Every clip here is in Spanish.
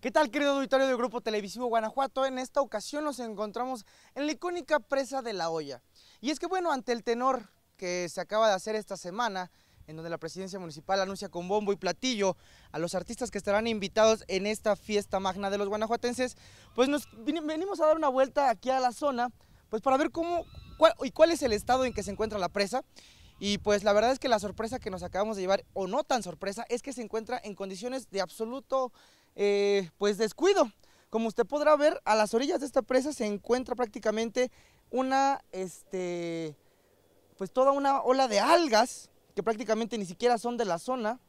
¿Qué tal, querido auditorio del Grupo Televisivo Guanajuato? En esta ocasión nos encontramos en la icónica presa de La olla. Y es que, bueno, ante el tenor que se acaba de hacer esta semana, en donde la presidencia municipal anuncia con bombo y platillo a los artistas que estarán invitados en esta fiesta magna de los guanajuatenses, pues nos venimos a dar una vuelta aquí a la zona, pues para ver cómo y cuál es el estado en que se encuentra la presa. Y pues la verdad es que la sorpresa que nos acabamos de llevar, o no tan sorpresa, es que se encuentra en condiciones de absoluto eh, pues descuido. Como usted podrá ver, a las orillas de esta presa se encuentra prácticamente una, este, pues toda una ola de algas que prácticamente ni siquiera son de la zona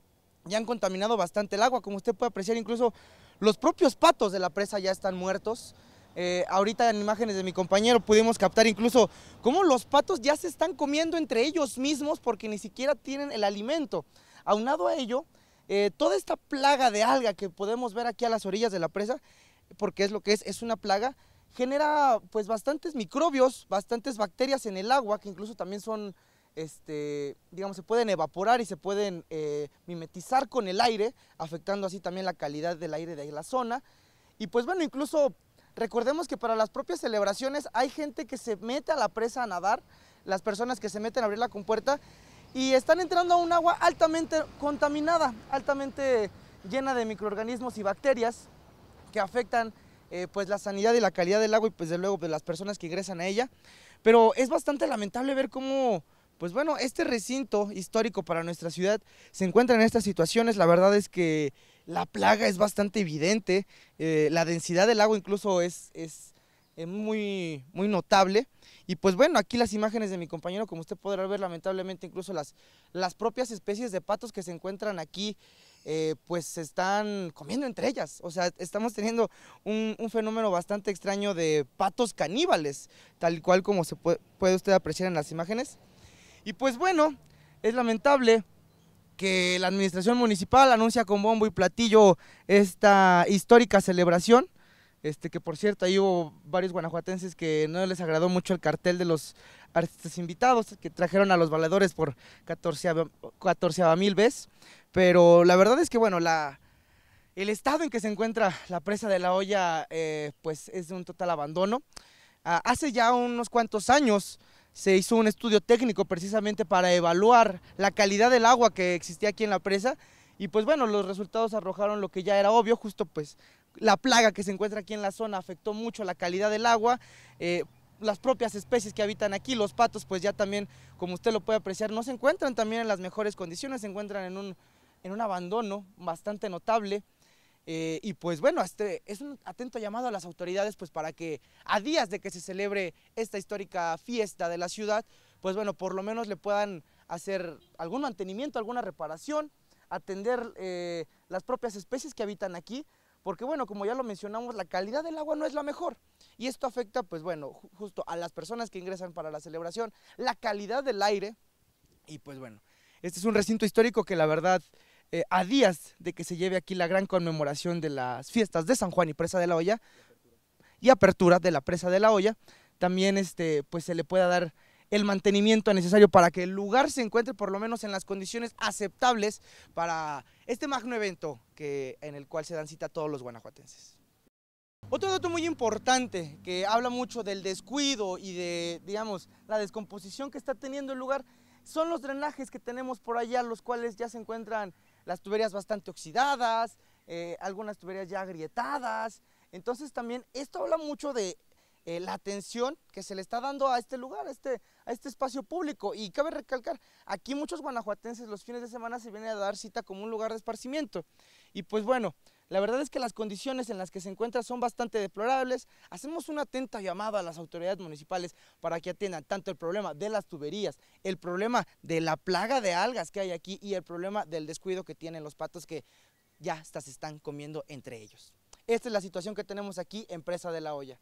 ya han contaminado bastante el agua. Como usted puede apreciar, incluso los propios patos de la presa ya están muertos. Eh, ahorita en imágenes de mi compañero pudimos captar incluso cómo los patos ya se están comiendo entre ellos mismos porque ni siquiera tienen el alimento. Aunado a ello, eh, toda esta plaga de alga que podemos ver aquí a las orillas de la presa, porque es lo que es, es una plaga, genera pues bastantes microbios, bastantes bacterias en el agua, que incluso también son, este, digamos, se pueden evaporar y se pueden eh, mimetizar con el aire, afectando así también la calidad del aire de la zona. Y pues bueno, incluso recordemos que para las propias celebraciones hay gente que se mete a la presa a nadar, las personas que se meten a abrir la compuerta y están entrando a un agua altamente contaminada, altamente llena de microorganismos y bacterias que afectan eh, pues la sanidad y la calidad del agua y pues de luego pues, las personas que ingresan a ella. Pero es bastante lamentable ver cómo pues bueno, este recinto histórico para nuestra ciudad se encuentra en estas situaciones. La verdad es que la plaga es bastante evidente, eh, la densidad del agua incluso es, es eh, muy, muy notable. Y pues bueno, aquí las imágenes de mi compañero, como usted podrá ver, lamentablemente incluso las, las propias especies de patos que se encuentran aquí, eh, pues se están comiendo entre ellas. O sea, estamos teniendo un, fenómeno bastante extraño de patos caníbales, tal cual como se puede, puede usted apreciar en las imágenes. Y pues bueno, es lamentable que la administración municipal anuncia con bombo y platillo esta histórica celebración. Este, que por cierto, ahí hubo varios guanajuatenses que no les agradó mucho el cartel de los artistas invitados, que trajeron a los valedores por 14, mil veces. Pero la verdad es que, bueno, la, el estado en que se encuentra la presa de la olla, eh, pues es de un total abandono. Ah, hace ya unos cuantos años se hizo un estudio técnico precisamente para evaluar la calidad del agua que existía aquí en la presa y pues bueno, los resultados arrojaron lo que ya era obvio, justo pues la plaga que se encuentra aquí en la zona afectó mucho la calidad del agua. Eh, las propias especies que habitan aquí, los patos, pues ya también, como usted lo puede apreciar, no se encuentran también en las mejores condiciones, se encuentran en un, abandono bastante notable. Eh, y pues bueno, este, es un atento llamado a las autoridades pues para que a días de que se celebre esta histórica fiesta de la ciudad, pues bueno, por lo menos le puedan hacer algún mantenimiento, alguna reparación, atender eh, las propias especies que habitan aquí, porque bueno, como ya lo mencionamos, la calidad del agua no es la mejor. Y esto afecta, pues bueno, justo a las personas que ingresan para la celebración, la calidad del aire. Y pues bueno, este es un recinto histórico que la verdad, eh, a días de que se lleve aquí la gran conmemoración de las fiestas de San Juan y Presa de la Olla, y apertura de la Presa de la Olla, también este, pues se le pueda dar el mantenimiento necesario para que el lugar se encuentre por lo menos en las condiciones aceptables para este magno evento que, en el cual se dan cita todos los guanajuatenses. Otro dato muy importante que habla mucho del descuido y de, digamos, la descomposición que está teniendo el lugar son los drenajes que tenemos por allá, los cuales ya se encuentran las tuberías bastante oxidadas, eh, algunas tuberías ya agrietadas. Entonces también esto habla mucho de eh, la atención que se le está dando a este lugar, este, a este, espacio público. Y cabe recalcar, aquí muchos guanajuatenses los fines de semana se vienen a dar cita como un lugar de esparcimiento. Y pues bueno, la verdad es que las condiciones en las que se encuentra son bastante deplorables. Hacemos una atenta llamada a las autoridades municipales para que atiendan tanto el problema de las tuberías, el problema de la plaga de algas que hay aquí y el problema del descuido que tienen los patos que ya hasta se están comiendo entre ellos. Esta es la situación que tenemos aquí en Presa de la Olla.